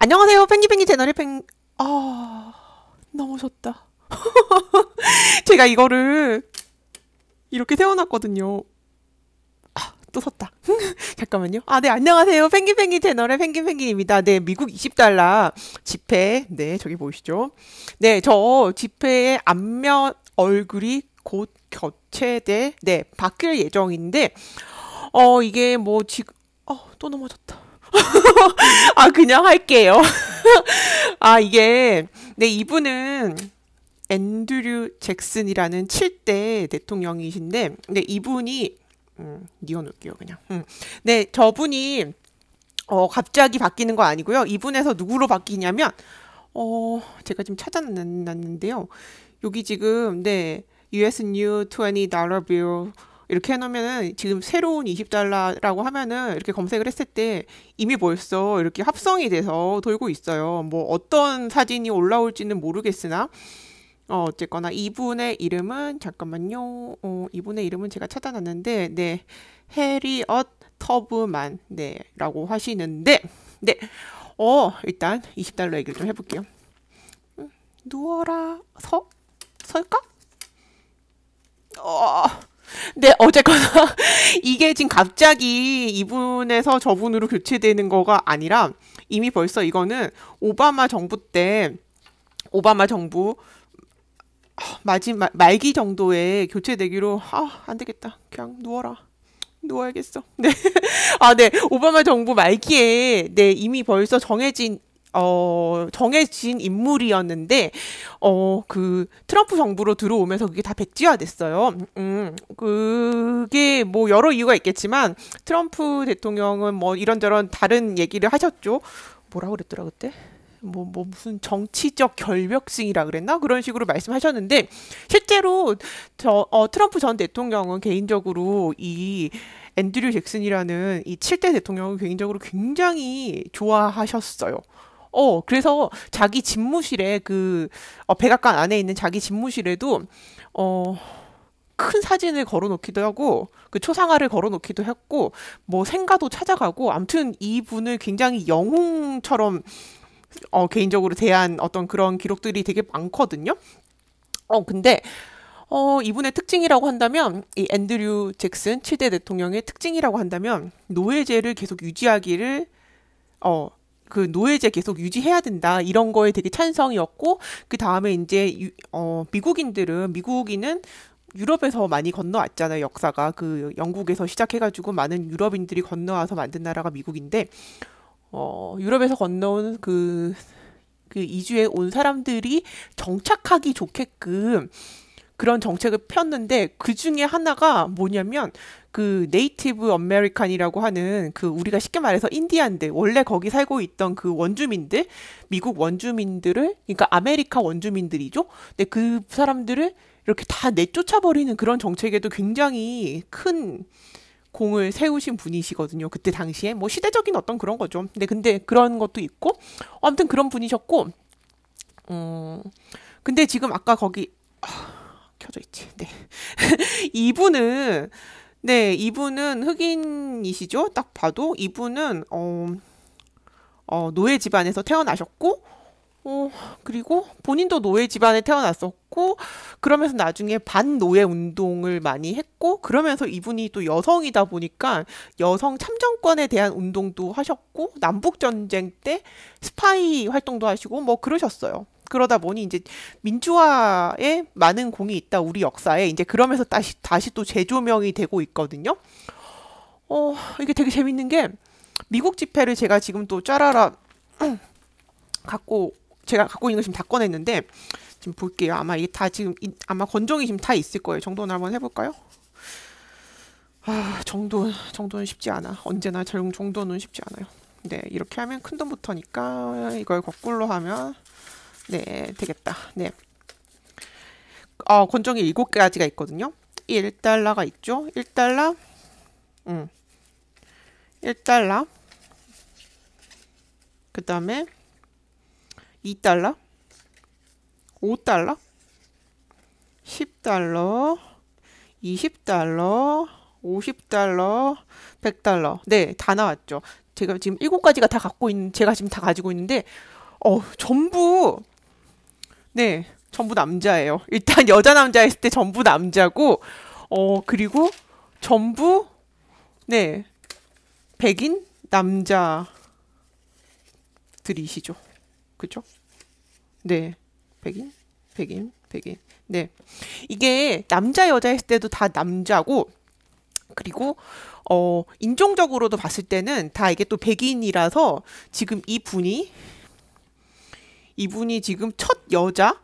안녕하세요. 팽기팽기 채널의 팽, 아, 넘어졌다. 제가 이거를 이렇게 세워놨거든요. 아, 또 섰다. 잠깐만요. 아, 네, 안녕하세요. 펭귄펭귄 채널의 펭귄펭귄입니다. 네, 미국 20달러 지폐. 네, 저기 보이시죠? 네, 저 지폐의 앞면 얼굴이 곧 교체돼, 네, 바뀔 예정인데, 어, 이게 뭐 지금, 어, 또 넘어졌다. 아, 그냥 할게요. 아, 이게, 네, 이분은 앤드류 잭슨이라는 7대 대통령이신데, 네, 이분이, 음, 니워놓을게요 그냥. 음. 네, 저분이, 어, 갑자기 바뀌는 거 아니고요. 이분에서 누구로 바뀌냐면, 어, 제가 지금 찾아놨는데요. 여기 지금, 네, US New $20 Bill 이렇게 해놓으면은 지금 새로운 20달러라고 하면은 이렇게 검색을 했을 때 이미 벌써 이렇게 합성이 돼서 돌고 있어요. 뭐 어떤 사진이 올라올지는 모르겠으나 어, 어쨌거나 이분의 이름은 잠깐만요. 어, 이분의 이름은 제가 찾아놨는데 네 해리엇 터브만 네라고 하시는데 네. 어, 일단 20달러 얘기를 좀 해볼게요. 음, 누워라, 서, 설까? 어, 근데 어쨌거나 이게 지금 갑자기 이분에서 저분으로 교체되는 거가 아니라 이미 벌써 이거는 오바마 정부 때 오바마 정부 아, 마지막 말기 정도에 교체되기로 아, 안 되겠다. 그냥 누워라. 누워야겠어. 네. 아, 네. 오바마 정부 말기에 네, 이미 벌써 정해진 어, 정해진 인물이었는데, 어, 그 트럼프 정부로 들어오면서 그게 다 백지화 됐어요. 음, 음, 그게 뭐 여러 이유가 있겠지만, 트럼프 대통령은 뭐 이런저런 다른 얘기를 하셨죠. 뭐라 그랬더라, 그때? 뭐, 뭐, 무슨 정치적 결벽증이라 그랬나? 그런 식으로 말씀하셨는데, 실제로 저, 어, 트럼프 전 대통령은 개인적으로 이 앤드류 잭슨이라는 이 7대 대통령을 개인적으로 굉장히 좋아하셨어요. 어, 그래서 자기 집무실에 그, 어, 백악관 안에 있는 자기 집무실에도, 어, 큰 사진을 걸어 놓기도 하고, 그 초상화를 걸어 놓기도 했고, 뭐 생가도 찾아가고, 암튼 이분을 굉장히 영웅처럼, 어, 개인적으로 대한 어떤 그런 기록들이 되게 많거든요. 어, 근데, 어, 이분의 특징이라고 한다면, 이 앤드류 잭슨 7대 대통령의 특징이라고 한다면, 노예제를 계속 유지하기를, 어, 그 노예제 계속 유지해야 된다 이런 거에 되게 찬성이었고 그 다음에 이제 유, 어 미국인들은 미국인은 유럽에서 많이 건너왔잖아요 역사가 그 영국에서 시작해가지고 많은 유럽인들이 건너와서 만든 나라가 미국인데 어 유럽에서 건너온 그그 그 이주에 온 사람들이 정착하기 좋게끔 그런 정책을 폈는데 그 중에 하나가 뭐냐면 그 네이티브 어메리칸이라고 하는 그 우리가 쉽게 말해서 인디안들 원래 거기 살고 있던 그 원주민들 미국 원주민들을 그러니까 아메리카 원주민들이죠. 근데 그 사람들을 이렇게 다 내쫓아 버리는 그런 정책에도 굉장히 큰 공을 세우신 분이시거든요. 그때 당시에 뭐 시대적인 어떤 그런 거죠. 근데 근데 그런 것도 있고 아무튼 그런 분이셨고 음 근데 지금 아까 거기 아, 켜져 있지. 네. 이분은 네, 이분은 흑인이시죠? 딱 봐도 이분은 어, 어, 노예 집안에서 태어나셨고, 어, 그리고 본인도 노예 집안에 태어났었고, 그러면서 나중에 반노예 운동을 많이 했고, 그러면서 이분이 또 여성이다 보니까 여성 참정권에 대한 운동도 하셨고, 남북전쟁 때 스파이 활동도 하시고, 뭐 그러셨어요. 그러다 보니 이제 민주화에 많은 공이 있다 우리 역사에 이제 그러면서 다시 다시 또 재조명이 되고 있거든요. 어 이게 되게 재밌는 게 미국 지폐를 제가 지금 또 짜라라 갖고 제가 갖고 있는 거 지금 다 꺼냈는데 지금 볼게요. 아마 이게 다 지금 이, 아마 권종이 지금 다 있을 거예요. 정돈 한번 해볼까요? 아 정돈 정돈은 쉽지 않아. 언제나 정돈은 쉽지 않아요. 네 이렇게 하면 큰 돈부터니까 이걸 거꾸로 하면 네, 되겠다. 네. 어, 권정이 일곱 가지가 있거든요. 1달러가 있죠. 1달러. 음. 1달러. 그 다음에 2달러. 5달러. 10달러. 20달러. 50달러. 100달러. 네, 다 나왔죠. 제가 지금 일곱 가지가다 갖고 있는, 제가 지금 다 가지고 있는데, 어, 전부 네, 전부 남자예요. 일단 여자 남자 했을 때 전부 남자고, 어, 그리고 전부, 네, 백인 남자들이시죠. 그죠? 네, 백인, 백인, 백인. 네. 이게 남자, 여자 했을 때도 다 남자고, 그리고 어 인종적으로도 봤을 때는 다 이게 또 백인이라서 지금 이 분이 이분이 지금 첫 여자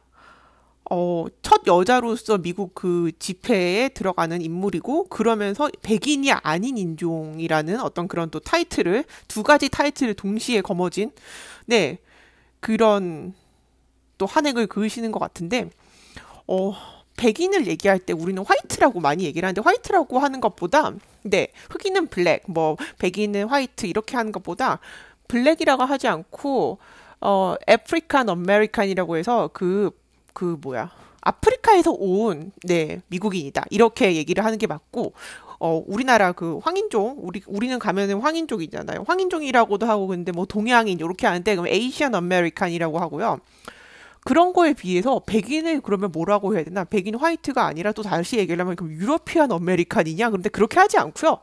어, 첫 여자로서 미국 그 집회에 들어가는 인물이고, 그러면서 백인이 아닌 인종이라는 어떤 그런 또 타이틀을, 두 가지 타이틀을 동시에 거머쥔, 네, 그런 또 한획을 그으시는 것 같은데, 어, 백인을 얘기할 때 우리는 화이트라고 많이 얘기를 하는데, 화이트라고 하는 것보다, 네, 흑인은 블랙, 뭐, 백인은 화이트, 이렇게 하는 것보다, 블랙이라고 하지 않고, 어, 아프리칸 아메리칸이라고 해서 그, 그 뭐야. 아프리카에서 온, 네, 미국인이다. 이렇게 얘기를 하는 게 맞고, 어, 우리나라 그 황인종, 우리, 우리는 가면은 황인종이잖아요. 황인종이라고도 하고, 근데 뭐 동양인, 이렇게 하는데, 그럼 에이시안 아메리칸이라고 하고요. 그런 거에 비해서 백인을 그러면 뭐라고 해야 되나? 백인 화이트가 아니라 또 다시 얘기를 하면 그럼 유러피안 아메리칸이냐? 그런데 그렇게 하지 않고요.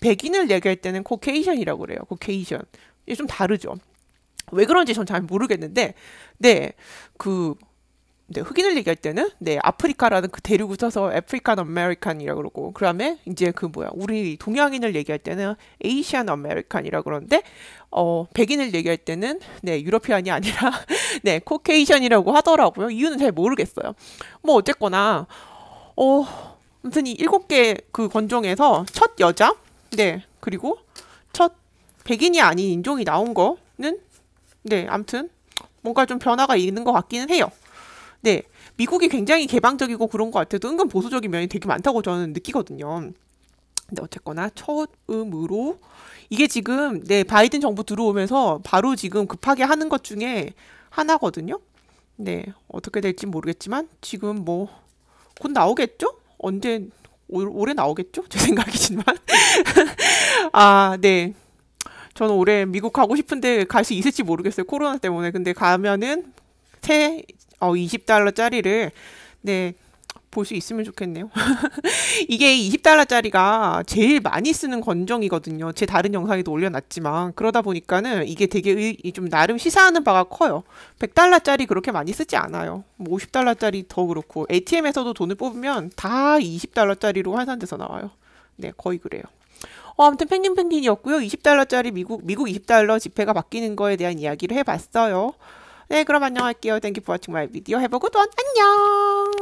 백인을 얘기할 때는 코케이션이라고 그래요. 코케이션. 이게 좀 다르죠. 왜 그런지 전 잘 모르겠는데, 네, 그, 네, 흑인을 얘기할 때는, 네, 아프리카라는 그 대륙을 써서 아프리칸 아메리칸이라고 그러고, 그 다음에 이제 그 뭐야, 우리 동양인을 얘기할 때는 에이시안 아메리칸이라고 그러는데, 어, 백인을 얘기할 때는, 네, 유러피안이 아니라, 네, 코케이션이라고 하더라고요. 이유는 잘 모르겠어요. 뭐, 어쨌거나, 어, 아무튼 이 일곱 개 그 권종에서 첫 여자, 네, 그리고 첫 백인이 아닌 인종이 나온 거는 네, 암튼 뭔가 좀 변화가 있는 것 같기는 해요. 네, 미국이 굉장히 개방적이고 그런 것 같아도 은근 보수적인 면이 되게 많다고 저는 느끼거든요. 근데 어쨌거나 처음으로 이게 지금 네 바이든 정부 들어오면서 바로 지금 급하게 하는 것 중에 하나거든요. 네 어떻게 될지 모르겠지만 지금 뭐 곧 나오겠죠? 언제 올, 올해 나오겠죠? 제 생각이지만 아네 저는 올해 미국 가고 싶은데 갈 수 있을지 모르겠어요. 코로나 때문에. 근데 가면은 새 어, 20달러짜리를 네, 볼 수 있으면 좋겠네요. 이게 20달러짜리가 제일 많이 쓰는 권정이거든요. 제 다른 영상에도 올려놨지만 그러다 보니까는 이게 되게 좀 나름 시사하는 바가 커요. 100달러짜리 그렇게 많이 쓰지 않아요. 뭐 50달러짜리 더 그렇고 ATM에서도 돈을 뽑으면 다 20달러짜리로 환산돼서 나와요. 네, 거의 그래요. 어, 아무튼 펭귄 펭귄이었고요. 20달러짜리 미국, 미국 20달러 지폐가 바뀌는 거에 대한 이야기를 해봤어요. 네, 그럼 안녕할게요. 땡큐 포 워칭 마이 비디오 해보고 또 안녕!